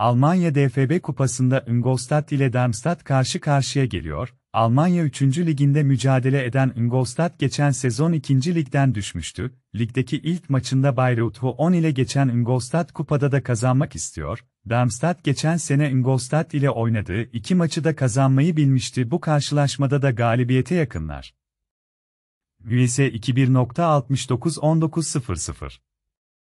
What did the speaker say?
Almanya DFB Kupası'nda Ingolstadt ile Darmstadt karşı karşıya geliyor. Almanya 3. liginde mücadele eden Ingolstadt geçen sezon 2. ligden düşmüştü. Ligdeki ilk maçında Bayreuth'u 10 ile geçen Ingolstadt kupada da kazanmak istiyor. Darmstadt geçen sene Ingolstadt ile oynadığı iki maçı da kazanmayı bilmişti. Bu karşılaşmada da galibiyete yakınlar. Üyesi 21.69 19.00